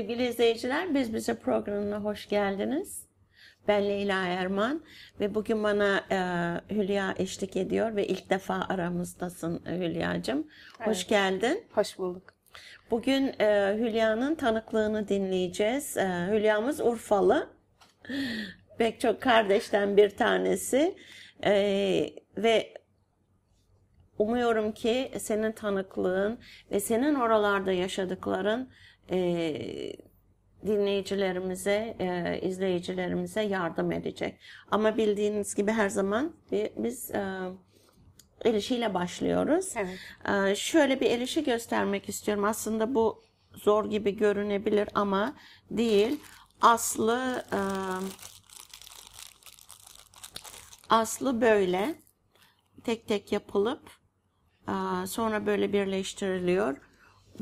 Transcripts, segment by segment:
sevgili izleyiciler, Biz Bize programına hoş geldiniz. Ben Leyla Erman ve bugün bana e, Hülya eşlik ediyor ve ilk defa aramızdasın e, Hülya'cığım. Evet. Hoş geldin. Hoş bulduk. Bugün e, Hülya'nın tanıklığını dinleyeceğiz. E, Hülya'mız Urfalı. Pek çok kardeşten bir tanesi. E, ve umuyorum ki senin tanıklığın ve senin oralarda yaşadıkların e, dinleyicilerimize, e, izleyicilerimize yardım edecek. Ama bildiğiniz gibi her zaman biz e, el başlıyoruz. Evet. E, şöyle bir el göstermek istiyorum. Aslında bu zor gibi görünebilir ama değil. Aslı e, aslı böyle tek tek yapılıp e, sonra böyle birleştiriliyor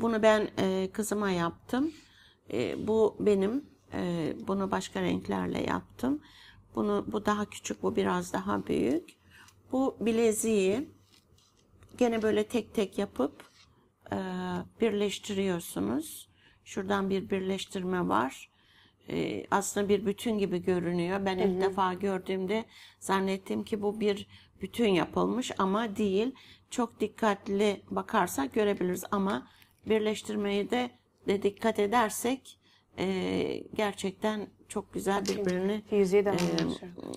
bunu ben e, kızıma yaptım. E, bu benim. E, bunu başka renklerle yaptım. Bunu bu daha küçük, bu biraz daha büyük. Bu bileziği gene böyle tek tek yapıp e, birleştiriyorsunuz. Şuradan bir birleştirme var. E, aslında bir bütün gibi görünüyor. Ben ilk defa gördüğümde zannettim ki bu bir bütün yapılmış ama değil. Çok dikkatli bakarsak görebiliriz ama birleştirmeyi de, de dikkat edersek e, gerçekten çok güzel birbirini yüzüğü de,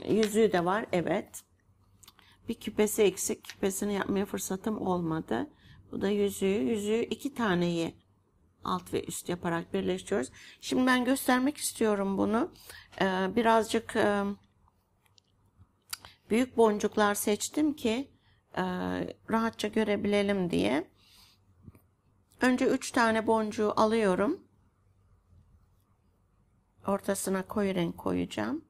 e, yüzüğü de var evet. Bir küpesi eksik. Küpesini yapmaya fırsatım olmadı. Bu da yüzüğü. Yüzüğü iki taneyi alt ve üst yaparak birleştiriyoruz. Şimdi ben göstermek istiyorum bunu. Ee, birazcık e, büyük boncuklar seçtim ki e, rahatça görebilelim diye. Önce 3 tane boncuğu alıyorum. Ortasına koyu renk koyacağım.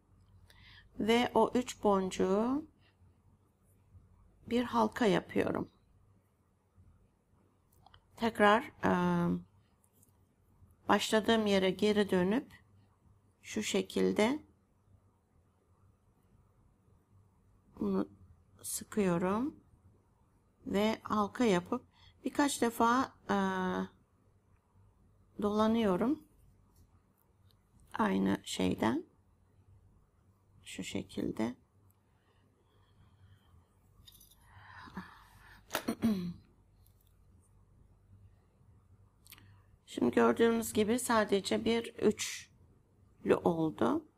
Ve o 3 boncuğu bir halka yapıyorum. Tekrar e, başladığım yere geri dönüp şu şekilde bunu sıkıyorum ve halka yapıp birkaç defa e, dolanıyorum aynı şeyden şu şekilde şimdi gördüğünüz gibi sadece bir üçlü oldu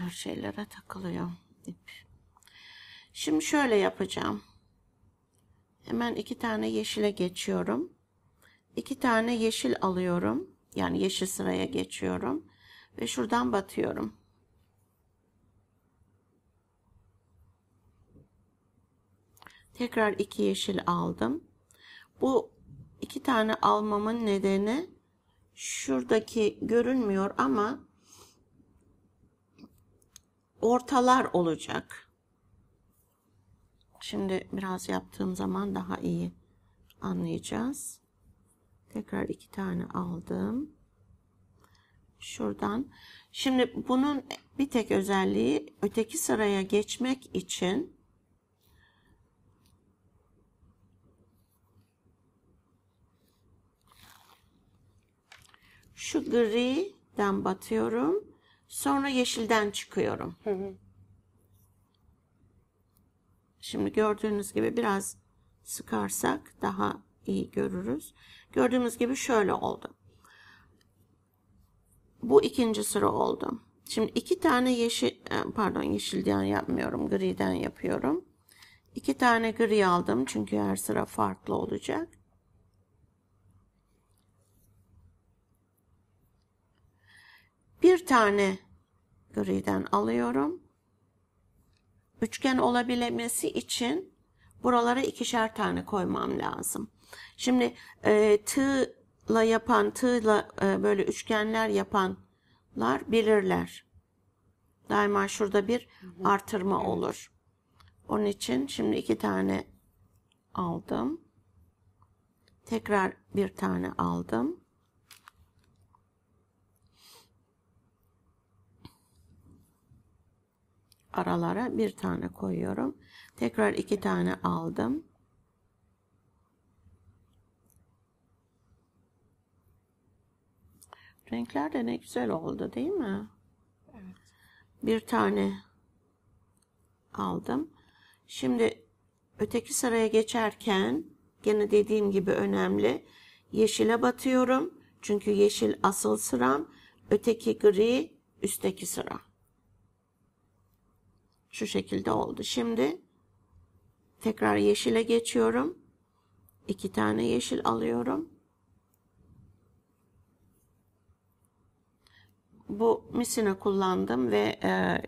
Her şeylere takılıyor ip. Şimdi şöyle yapacağım. Hemen iki tane yeşile geçiyorum. İki tane yeşil alıyorum. Yani yeşil sıraya geçiyorum. Ve şuradan batıyorum. Tekrar iki yeşil aldım. Bu iki tane almamın nedeni şuradaki görünmüyor ama ortalar olacak. Şimdi biraz yaptığım zaman daha iyi anlayacağız. Tekrar iki tane aldım. Şuradan. Şimdi bunun bir tek özelliği öteki sıraya geçmek için şu griden batıyorum. Sonra yeşilden çıkıyorum. Hı hı. Şimdi gördüğünüz gibi biraz sıkarsak daha iyi görürüz. Gördüğümüz gibi şöyle oldu. Bu ikinci sıra oldu. Şimdi iki tane yeşil, e, pardon yeşilden yapmıyorum, griden yapıyorum. İki tane gri aldım çünkü her sıra farklı olacak. bir tane griden alıyorum. Üçgen olabilmesi için buralara ikişer tane koymam lazım. Şimdi e, tığla yapan, tığla e, böyle üçgenler yapanlar bilirler. Daima şurada bir artırma olur. Onun için şimdi iki tane aldım. Tekrar bir tane aldım. aralara bir tane koyuyorum. Tekrar iki tane aldım. Renkler de ne güzel oldu değil mi? Bir tane aldım. Şimdi öteki sıraya geçerken gene dediğim gibi önemli. Yeşile batıyorum. Çünkü yeşil asıl sıram. Öteki gri üstteki sıram. Şu şekilde oldu. Şimdi tekrar yeşile geçiyorum. İki tane yeşil alıyorum. Bu misina kullandım ve e,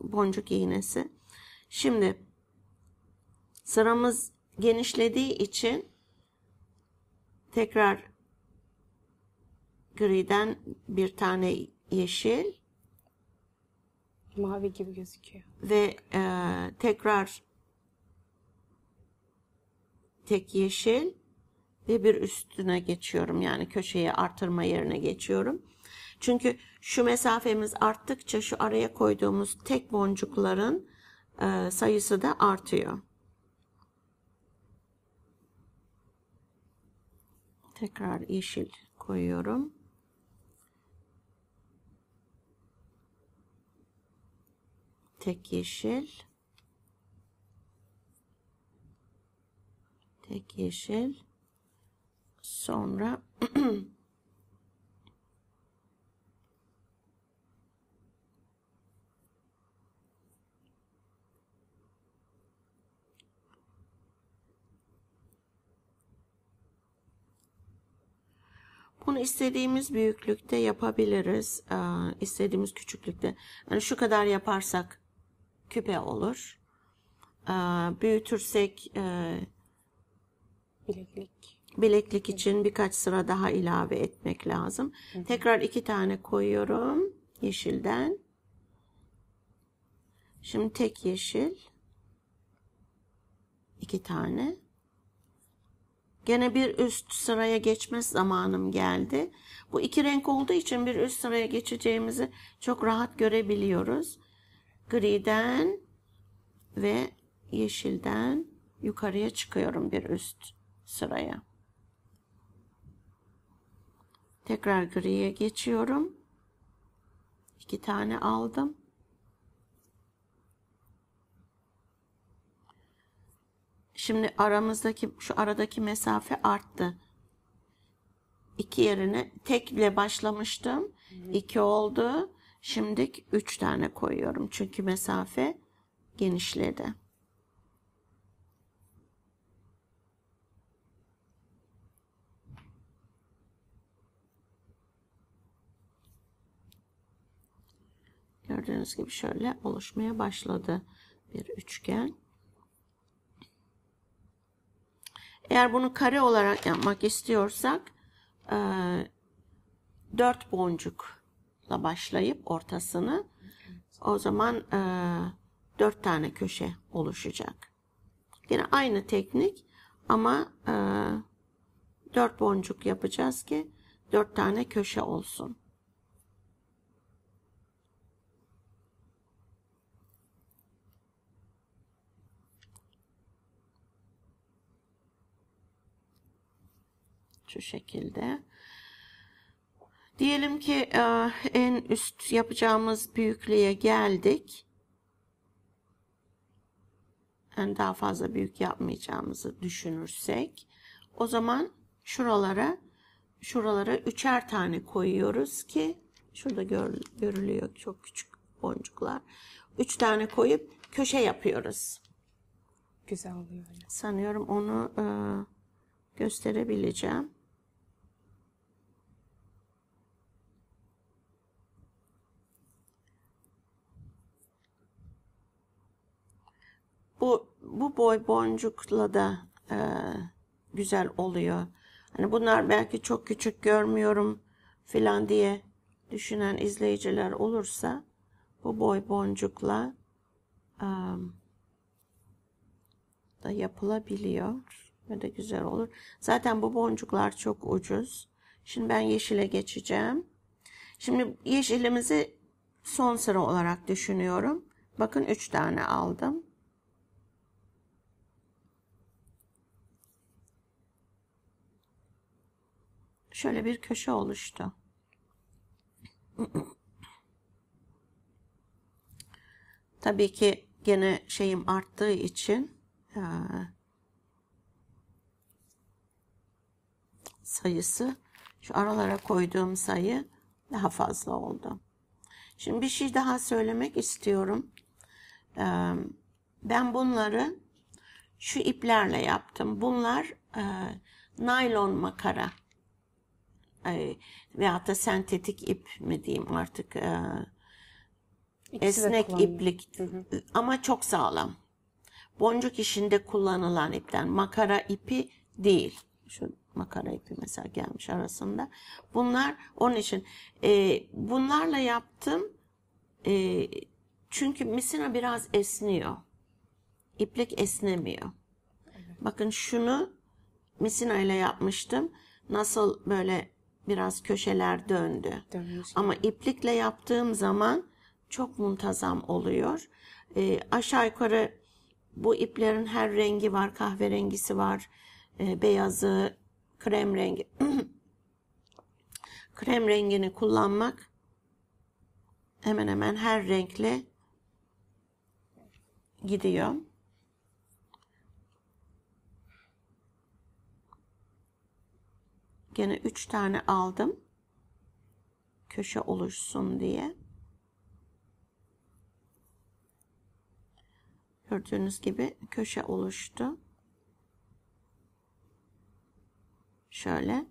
boncuk iğnesi. Şimdi sıramız genişlediği için tekrar griden bir tane yeşil Mavi gibi gözüküyor. Ve e, tekrar tek yeşil ve bir üstüne geçiyorum. Yani köşeye artırma yerine geçiyorum. Çünkü şu mesafemiz arttıkça şu araya koyduğumuz tek boncukların e, sayısı da artıyor. Tekrar yeşil koyuyorum. tek yeşil tek yeşil sonra Bunu istediğimiz büyüklükte yapabiliriz. Ee, istediğimiz küçüklükte. Yani şu kadar yaparsak küpe olur. Ee, büyütürsek e, bileklik bileklik için birkaç sıra daha ilave etmek lazım. Tekrar iki tane koyuyorum yeşilden. Şimdi tek yeşil. iki tane. Gene bir üst sıraya geçme zamanım geldi. Bu iki renk olduğu için bir üst sıraya geçeceğimizi çok rahat görebiliyoruz griden ve yeşilden yukarıya çıkıyorum bir üst sıraya. Tekrar griye geçiyorum. İki tane aldım. Şimdi aramızdaki şu aradaki mesafe arttı. İki yerine tekle başlamıştım. İki oldu. Şimdilik 3 tane koyuyorum. Çünkü mesafe genişledi. Gördüğünüz gibi şöyle oluşmaya başladı bir üçgen. Eğer bunu kare olarak yapmak istiyorsak dört boncuk ile başlayıp ortasını o zaman e, 4 tane köşe oluşacak. Yine aynı teknik ama e, 4 boncuk yapacağız ki 4 tane köşe olsun. Şu şekilde. Diyelim ki e, en üst yapacağımız büyüklüğe geldik. Yani daha fazla büyük yapmayacağımızı düşünürsek o zaman şuralara şuralara üçer tane koyuyoruz ki şurada gör, görülüyor çok küçük boncuklar. Üç tane koyup köşe yapıyoruz. Güzel oluyor. Sanıyorum onu e, gösterebileceğim. Bu, bu boy boncukla da e, güzel oluyor. Hani bunlar belki çok küçük görmüyorum filan diye düşünen izleyiciler olursa bu boy boncukla e, da yapılabiliyor ve de güzel olur. Zaten bu boncuklar çok ucuz. Şimdi ben yeşile geçeceğim. Şimdi yeşilimizi son sıra olarak düşünüyorum. Bakın 3 tane aldım. şöyle bir köşe oluştu. Tabii ki gene şeyim arttığı için e, sayısı şu aralara koyduğum sayı daha fazla oldu. Şimdi bir şey daha söylemek istiyorum. E, ben bunları şu iplerle yaptım. Bunlar e, naylon makara e, veyahut da sentetik ip mi diyeyim artık e, esnek iplik ama çok sağlam. Boncuk işinde kullanılan ipten makara ipi değil. Şu makara ipi mesela gelmiş arasında. Bunlar onun için e, bunlarla yaptım. E, çünkü misina biraz esniyor. İplik esnemiyor. Evet. Bakın şunu misina ile yapmıştım. Nasıl böyle biraz köşeler döndü. Dönmüş. Ama iplikle yaptığım zaman çok muntazam oluyor. E, aşağı yukarı bu iplerin her rengi var. Kahverengisi var. E, beyazı, krem rengi. krem rengini kullanmak hemen hemen her renkle gidiyor. gene 3 tane aldım. Köşe oluşsun diye. Gördüğünüz gibi köşe oluştu. Şöyle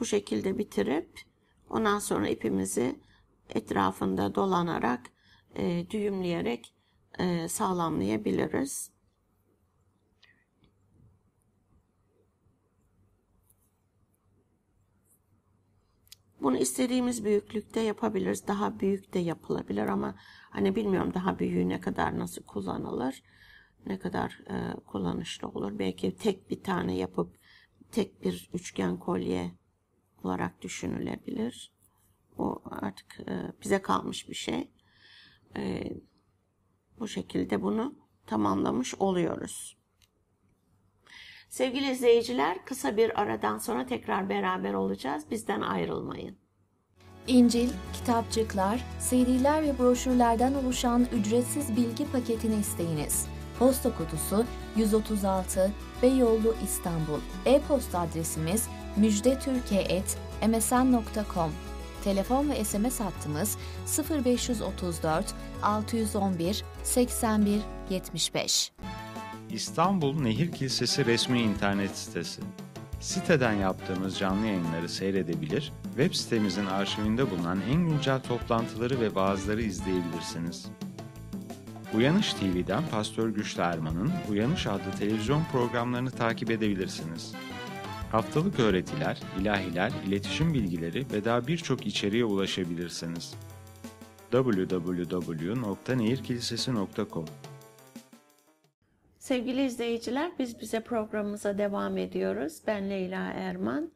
bu şekilde bitirip ondan sonra ipimizi etrafında dolanarak e, düğümleyerek e, sağlamlayabiliriz. Bunu istediğimiz büyüklükte yapabiliriz. Daha büyük de yapılabilir ama hani bilmiyorum daha büyüğü ne kadar nasıl kullanılır. Ne kadar e, kullanışlı olur. Belki tek bir tane yapıp tek bir üçgen kolye olarak düşünülebilir. O artık e, bize kalmış bir şey. E, bu şekilde bunu tamamlamış oluyoruz. Sevgili izleyiciler, kısa bir aradan sonra tekrar beraber olacağız. Bizden ayrılmayın. İncil, kitapçıklar, CD'ler ve broşürlerden oluşan ücretsiz bilgi paketini isteyiniz. Posta kutusu 136 Beyoğlu İstanbul. E-posta adresimiz müjdetürkiye@msn.com. Telefon ve SMS hattımız 0534 611 81 75. İstanbul Nehir Kilisesi resmi internet sitesi. Siteden yaptığımız canlı yayınları seyredebilir, web sitemizin arşivinde bulunan en güncel toplantıları ve vaazları izleyebilirsiniz. Uyanış TV'den Pastör Güçlü Erman'ın Uyanış adlı televizyon programlarını takip edebilirsiniz. Haftalık öğretiler, ilahiler, iletişim bilgileri ve daha birçok içeriğe ulaşabilirsiniz. www.nehirkilisesi.com Sevgili izleyiciler biz bize programımıza devam ediyoruz. Ben Leyla Erman.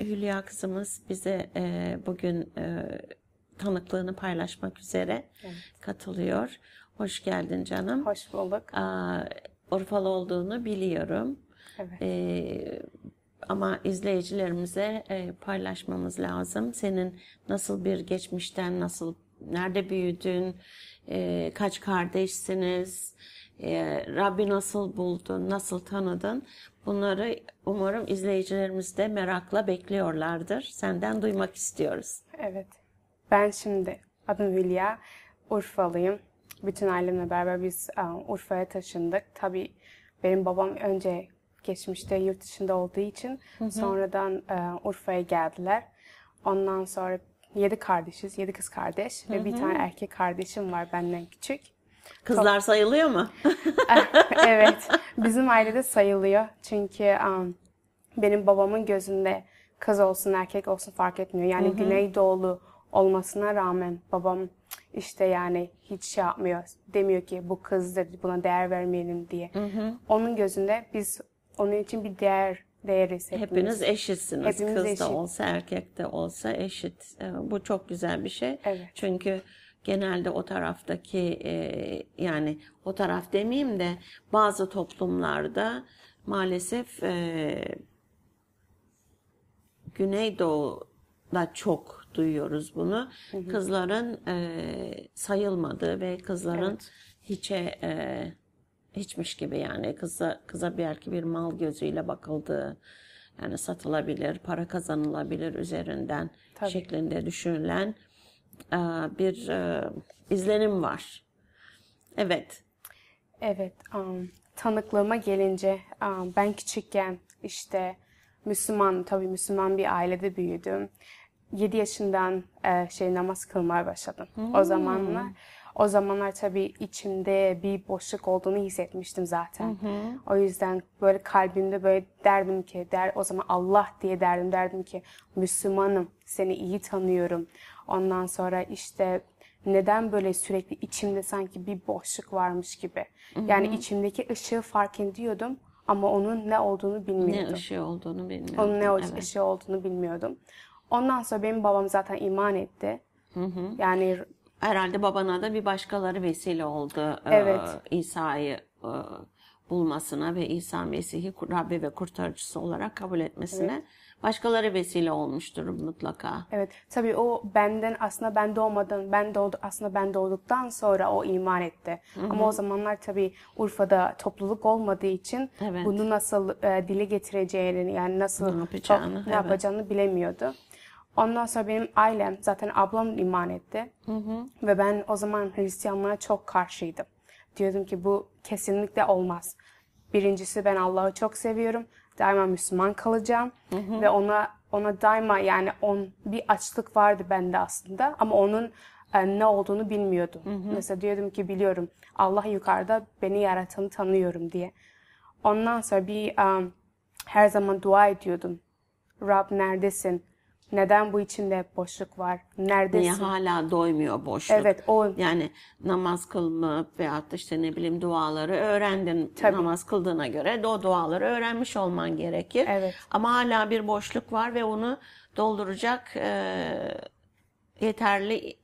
Hülya kızımız bize e, bugün e, tanıklığını paylaşmak üzere evet. katılıyor. Hoş geldin canım. Hoş bulduk. Urfalı olduğunu biliyorum. Evet. E, ama izleyicilerimize paylaşmamız lazım. Senin nasıl bir geçmişten, nasıl nerede büyüdün, kaç kardeşsiniz, e, Rabbi nasıl buldun, nasıl tanıdın? Bunları umarım izleyicilerimiz de merakla bekliyorlardır. Senden duymak istiyoruz. Evet. Ben şimdi adım Hülya, Urfalıyım. Bütün ailemle beraber biz um, Urfa'ya taşındık. Tabii benim babam önce geçmişte yurt dışında olduğu için hı hı. sonradan e, Urfa'ya geldiler. Ondan sonra yedi kardeşiz, yedi kız kardeş hı hı. ve bir tane erkek kardeşim var benden küçük. Kızlar Top... sayılıyor mu? Eh, evet. Bizim ailede sayılıyor. Çünkü um, benim babamın gözünde kız olsun erkek olsun fark etmiyor. Yani Hı-hı. Güneydoğulu olmasına rağmen babam işte yani hiç şey yapmıyor. Demiyor ki bu kızdır buna değer vermeyelim diye. Hı-hı. Onun gözünde biz onun için bir değer değeriz hepimiz. Hepiniz eşitsiniz. Hepimiz Kız eşit. da olsa erkek de olsa eşit. Eh, bu çok güzel bir şey. Evet. Çünkü genelde o taraftaki e, yani o taraf demeyeyim de bazı toplumlarda maalesef e, Güneydoğu'da çok duyuyoruz bunu. Hı hı. Kızların e, sayılmadığı ve kızların evet. hiçe e, hiçmiş gibi yani kıza kıza belki bir mal gözüyle bakıldığı yani satılabilir, para kazanılabilir üzerinden Tabii. şeklinde düşünülen e, bir e, izlenim var. Evet. Evet. Um, tanıklığıma gelince ben küçükken işte Müslüman tabii Müslüman bir ailede büyüdüm. 7 yaşından e, şey namaz kılmaya başladım. Hmm. O zamanlar o zamanlar tabii içimde bir boşluk olduğunu hissetmiştim zaten. Hı hı. O yüzden böyle kalbimde böyle derdim ki der o zaman Allah diye derdim derdim ki Müslümanım seni iyi tanıyorum. Ondan sonra işte neden böyle sürekli içimde sanki bir boşluk varmış gibi. Hı-hı. Yani içimdeki ışığı fark ediyordum ama onun ne olduğunu bilmiyordum. Ne ışığı olduğunu bilmiyordum. Onun ne evet. ışığı olduğunu bilmiyordum. Ondan sonra benim babam zaten iman etti. Hı-hı. Yani herhalde babana da bir başkaları vesile oldu. E, evet. Ee, İsa'yı e, bulmasına ve İsa Mesih'i Rabbi ve kurtarıcısı olarak kabul etmesine. Evet başkaları vesile olmuştur mutlaka. Evet. Tabii o benden aslında ben doğmadan ben doğdu aslında ben doğduktan sonra o iman etti. Hı-hı. Ama o zamanlar tabii Urfa'da topluluk olmadığı için evet. bunu nasıl e, dile getireceğini yani nasıl ne yapacağını, top, ne evet. bilemiyordu. Ondan sonra benim ailem zaten ablam iman etti. Hı hı. Ve ben o zaman Hristiyanlığa çok karşıydım. Diyordum ki bu kesinlikle olmaz. Birincisi ben Allah'ı çok seviyorum daima Müslüman kalacağım hı hı. ve ona ona daima yani on bir açlık vardı bende aslında ama onun e, ne olduğunu bilmiyordum. Hı hı. Mesela diyordum ki biliyorum Allah yukarıda beni yaratanı tanıyorum diye. Ondan sonra bir um, her zaman dua ediyordum. Rab neredesin? Neden bu içinde hep boşluk var? Neredesin? Niye hala doymuyor boşluk? Evet o. Yani namaz kılma veyahut da işte ne bileyim duaları öğrendin. Tabii. Namaz kıldığına göre o duaları öğrenmiş olman gerekir. Evet. Ama hala bir boşluk var ve onu dolduracak e, yeterli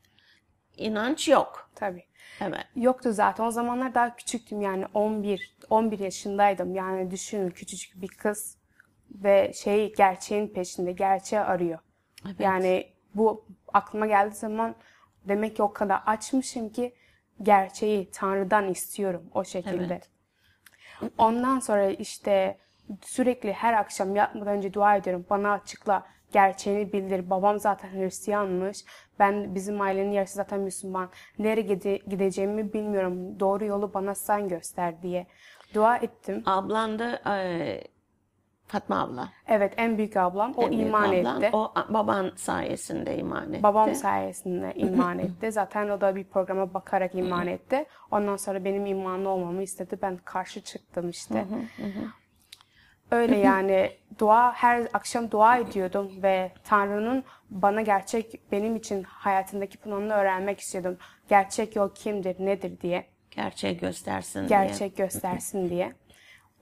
inanç yok. Tabii. Evet. Yoktu zaten. O zamanlar daha küçüktüm yani 11 11 yaşındaydım. Yani düşünün küçücük bir kız ve şey gerçeğin peşinde, gerçeği arıyor. Evet. Yani bu aklıma geldiği zaman demek ki o kadar açmışım ki gerçeği Tanrı'dan istiyorum o şekilde. Evet. Ondan sonra işte sürekli her akşam yatmadan önce dua ediyorum. Bana açıkla gerçeğini bildir. Babam zaten Hristiyanmış. Ben bizim ailenin yarısı zaten Müslüman. Nereye gide gideceğimi bilmiyorum. Doğru yolu bana sen göster diye dua ettim. Ablan da e, Fatma abla. Evet en büyük ablam. O en iman ablam. etti. O baban sayesinde iman etti. Babam sayesinde iman etti. Zaten o da bir programa bakarak iman etti. Ondan sonra benim imanlı olmamı istedi. Ben karşı çıktım işte. Öyle yani dua her akşam dua ediyordum ve Tanrı'nın bana gerçek benim için hayatındaki planını öğrenmek istiyordum. Gerçek yol kimdir, nedir diye. Gerçek göstersin Gerçek diye. Gerçek göstersin diye.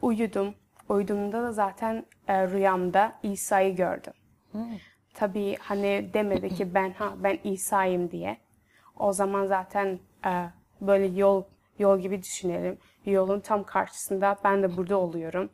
Uyudum uyuduğumda da zaten e, rüyamda İsa'yı gördüm. Hmm. Tabii hani demedi ki ben ha ben İsa'yım diye. O zaman zaten e, böyle yol yol gibi düşünelim. Yolun tam karşısında ben de burada oluyorum.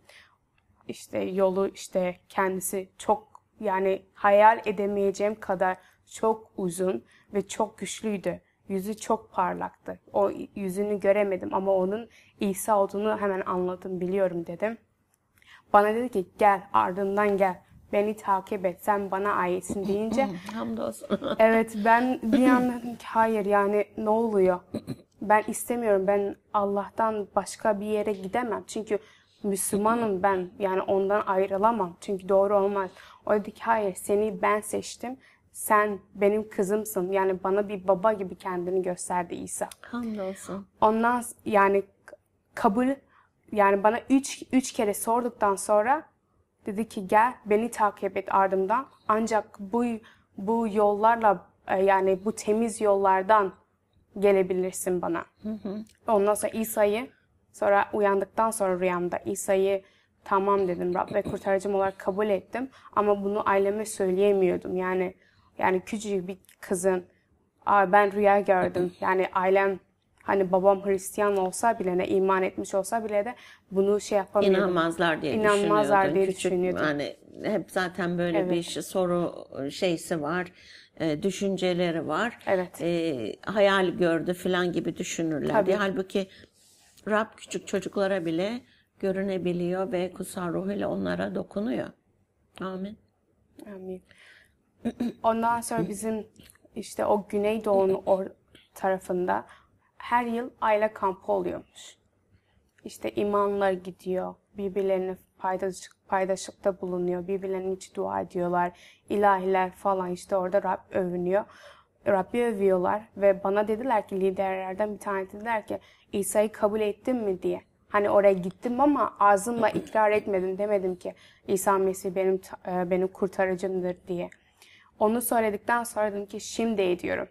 İşte yolu işte kendisi çok yani hayal edemeyeceğim kadar çok uzun ve çok güçlüydü. Yüzü çok parlaktı. O yüzünü göremedim ama onun İsa olduğunu hemen anladım, biliyorum dedim. Bana dedi ki gel ardından gel. Beni takip et. Sen bana aitsin deyince. Hamdolsun. evet ben bir ki hayır yani ne oluyor? Ben istemiyorum. Ben Allah'tan başka bir yere gidemem. Çünkü Müslümanım ben. Yani ondan ayrılamam. Çünkü doğru olmaz. O dedi ki hayır seni ben seçtim. Sen benim kızımsın. Yani bana bir baba gibi kendini gösterdi İsa. Hamdolsun. Ondan yani kabul yani bana 3 3 kere sorduktan sonra dedi ki gel beni takip et ardımdan. Ancak bu bu yollarla e, yani bu temiz yollardan gelebilirsin bana. Hı hı. Ondan sonra İsa'yı sonra uyandıktan sonra rüyamda İsa'yı tamam dedim Rab ve kurtarıcım olarak kabul ettim ama bunu aileme söyleyemiyordum. Yani yani küçük bir kızın ben rüya gördüm. Yani ailem Hani babam Hristiyan olsa bile ne hani iman etmiş olsa bile de bunu şey yapamıyordum. İnanmazlar diye İnanmazlar diye düşünüyordum. Hani hep zaten böyle evet. bir şey, soru e, şeysi var. E, düşünceleri var. Evet. E, hayal gördü falan gibi düşünürler Tabii. Halbuki Rab küçük çocuklara bile görünebiliyor ve kutsal ruhuyla onlara dokunuyor. Amin. Amin. Ondan sonra bizim işte o Güneydoğu'nun or tarafında her yıl aile kampı oluyormuş. İşte imanlar gidiyor, birbirlerine paydaşlık, paydaşlıkta bulunuyor, birbirlerinin içi dua ediyorlar, ilahiler falan işte orada Rab övünüyor. Rabbi övüyorlar ve bana dediler ki liderlerden bir tane dediler ki İsa'yı kabul ettin mi diye. Hani oraya gittim ama ağzımla ikrar etmedim demedim ki İsa Mesih benim e, benim kurtarıcımdır diye. Onu söyledikten sonra dedim ki şimdi ediyorum.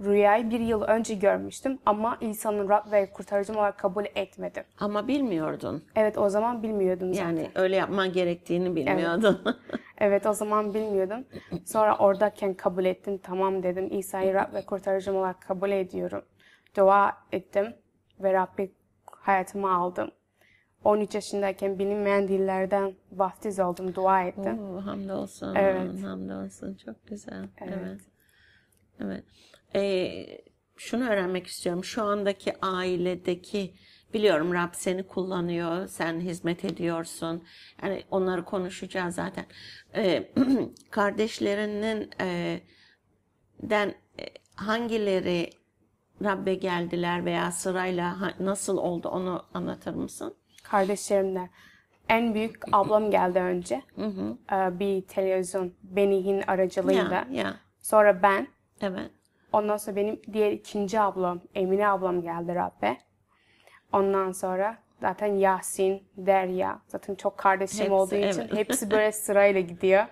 Rüyayı bir yıl önce görmüştüm ama insanın Rab ve kurtarıcım olarak kabul etmedi. Ama bilmiyordun. Evet o zaman bilmiyordum zaten. Yani öyle yapman gerektiğini bilmiyordun. Evet, evet o zaman bilmiyordum. Sonra oradayken kabul ettim. Tamam dedim İsa'yı Rab ve kurtarıcım olarak kabul ediyorum. Dua ettim ve Rabbi hayatıma aldım. 13 yaşındayken bilinmeyen dillerden vaftiz oldum, dua ettim. Oo, hamdolsun. Evet. Hamdolsun. Çok güzel. Evet. evet. Evet e, şunu öğrenmek istiyorum. Şu andaki ailedeki biliyorum Rab seni kullanıyor, sen hizmet ediyorsun. Yani onları konuşacağız zaten. E, kardeşlerinin e, den e, hangileri Rabbe geldiler veya sırayla ha, nasıl oldu onu anlatır mısın? Kardeşlerimden. En büyük ablam geldi önce. Ee, bir televizyon Benih'in aracılığıyla. Ya, ya. Sonra ben. Evet. Ondan sonra benim diğer ikinci ablam Emine ablam geldi Rabbe. Ondan sonra zaten Yasin, Derya zaten çok kardeşim hepsi, olduğu için hepsi böyle sırayla gidiyor.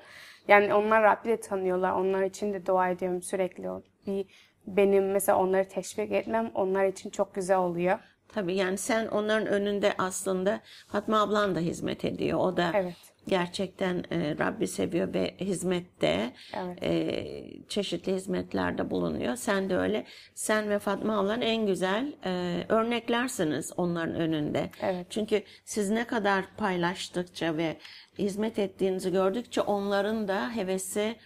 Yani onlar Rabbi de tanıyorlar. Onlar için de dua ediyorum sürekli. Bir benim mesela onları teşvik etmem onlar için çok güzel oluyor. Tabii yani sen onların önünde aslında Fatma ablan da hizmet ediyor. O da evet gerçekten e, Rabbi seviyor ve hizmette evet. e, çeşitli hizmetlerde bulunuyor. Sen de öyle. Sen ve Fatma olan en güzel e, örneklersiniz onların önünde. Evet. Çünkü siz ne kadar paylaştıkça ve hizmet ettiğinizi gördükçe onların da hevesi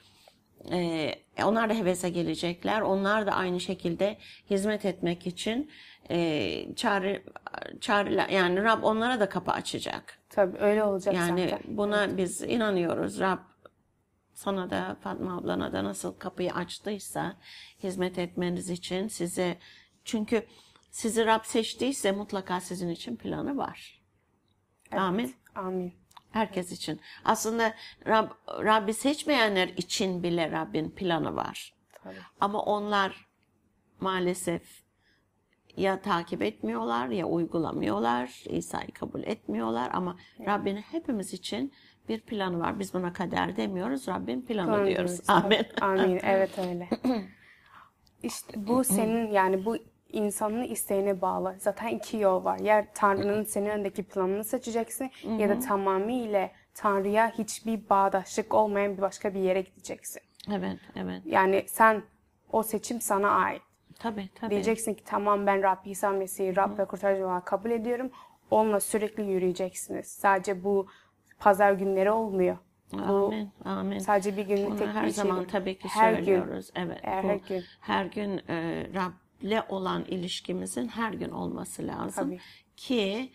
e, onlar da hevese gelecekler. Onlar da aynı şekilde hizmet etmek için e, ee, çağrı, çağrı yani Rab onlara da kapı açacak. Tabii öyle olacak yani zaten. buna evet. biz inanıyoruz. Rab sana da Fatma ablana da nasıl kapıyı açtıysa hizmet etmeniz için size çünkü sizi Rab seçtiyse mutlaka sizin için planı var. Evet. Amin. Amin. Herkes evet. için. Aslında Rab, Rabbi seçmeyenler için bile Rabbin planı var. Tabii. Ama onlar maalesef ya takip etmiyorlar ya uygulamıyorlar. İsa'yı kabul etmiyorlar ama evet. Rabbin hepimiz için bir planı var. Biz buna kader demiyoruz. Rabbin planı Doğru diyoruz. Tabii. Amin. Amin. Evet öyle. İşte bu senin yani bu insanın isteğine bağlı. Zaten iki yol var. Ya Tanrı'nın senin öndeki planını seçeceksin ya da tamamıyla Tanrı'ya hiçbir bağdaşlık olmayan bir başka bir yere gideceksin. Evet, evet. Yani sen o seçim sana ait. Tabii tabii. Diyeceksin ki tamam ben Rab İsa Mesih'i Rab ve kurtarıcı olarak kabul ediyorum. Onunla sürekli yürüyeceksiniz. Sadece bu pazar günleri olmuyor. Amin, bu amin. Sadece bir günlük tek her bir şey her zaman değil. tabii ki her söylüyoruz. Gün. Evet. Her, her gün. Her gün e, Rab'le olan ilişkimizin her gün olması lazım tabii. ki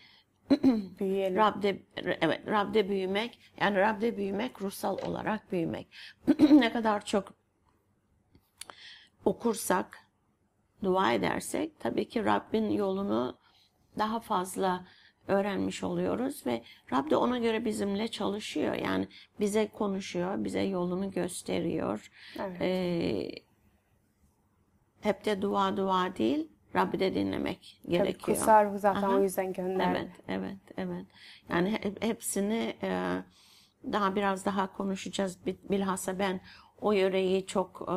büyüyelim. Rab'de evet Rab'de büyümek yani Rab'de büyümek ruhsal olarak büyümek. ne kadar çok okursak dua edersek tabii ki Rabbin yolunu daha fazla öğrenmiş oluyoruz ve Rab de ona göre bizimle çalışıyor. Yani bize konuşuyor, bize yolunu gösteriyor. Evet. Ee, hep de dua dua değil, Rabbi de dinlemek Tabii gerekiyor. Kusar zaten Aha. o yüzden gönderdi. Evet, evet, evet. Yani hepsini e, daha biraz daha konuşacağız. Bilhassa ben o yöreyi çok e,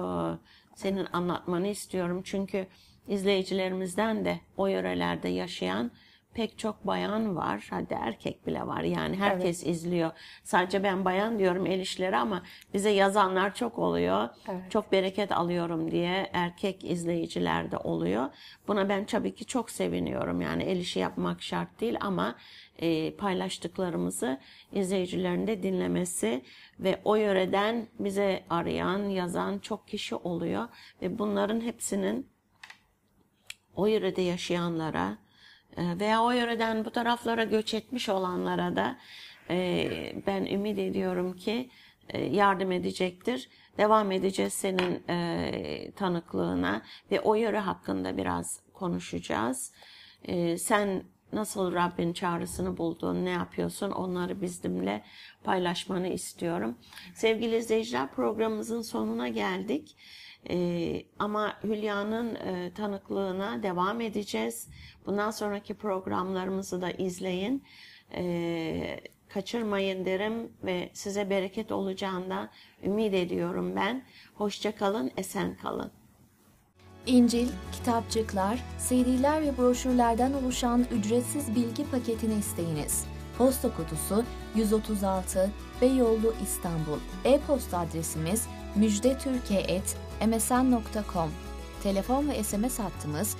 senin anlatmanı istiyorum. Çünkü izleyicilerimizden de o yörelerde yaşayan pek çok bayan var. Hadi erkek bile var. Yani herkes evet. izliyor. Sadece ben bayan diyorum el işleri ama bize yazanlar çok oluyor. Evet. Çok bereket alıyorum diye erkek izleyiciler de oluyor. Buna ben tabii ki çok seviniyorum. Yani el işi yapmak şart değil ama e, paylaştıklarımızı izleyicilerin de dinlemesi ve o yöreden bize arayan, yazan çok kişi oluyor ve bunların hepsinin o yörede yaşayanlara ee, veya o yöreden bu taraflara göç etmiş olanlara da e, ben ümit ediyorum ki e, yardım edecektir. Devam edeceğiz senin e, tanıklığına ve o yöre hakkında biraz konuşacağız. Sen nasıl Rabbin çağrısını buldun, ne yapıyorsun onları bizimle paylaşmanı istiyorum. Sevgili izleyiciler programımızın sonuna geldik. Ee, ama Hülya'nın e, tanıklığına devam edeceğiz. Bundan sonraki programlarımızı da izleyin. Ee, kaçırmayın derim ve size bereket olacağında ümit ediyorum ben. Hoşça kalın, esen kalın. İncil, kitapçıklar, CD'ler ve broşürlerden oluşan ücretsiz bilgi paketini isteyiniz. Posta kutusu 136 Beyoğlu İstanbul. E-posta adresimiz müjdetürkiye.com msn.com Telefon ve SMS hattımız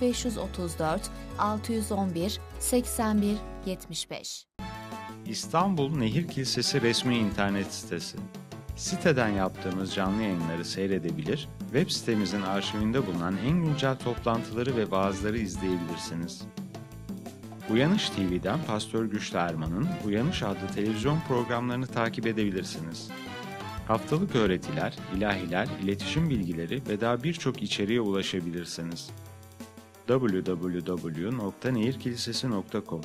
0534 611 81 75. İstanbul Nehir Kilisesi resmi internet sitesi. Siteden yaptığımız canlı yayınları seyredebilir, web sitemizin arşivinde bulunan en güncel toplantıları ve vaazları izleyebilirsiniz. Uyanış TV'den Pastör Güçlü Erman'ın Uyanış adlı televizyon programlarını takip edebilirsiniz. Haftalık öğretiler, ilahiler, iletişim bilgileri ve daha birçok içeriğe ulaşabilirsiniz. www.nehirkilisesi.com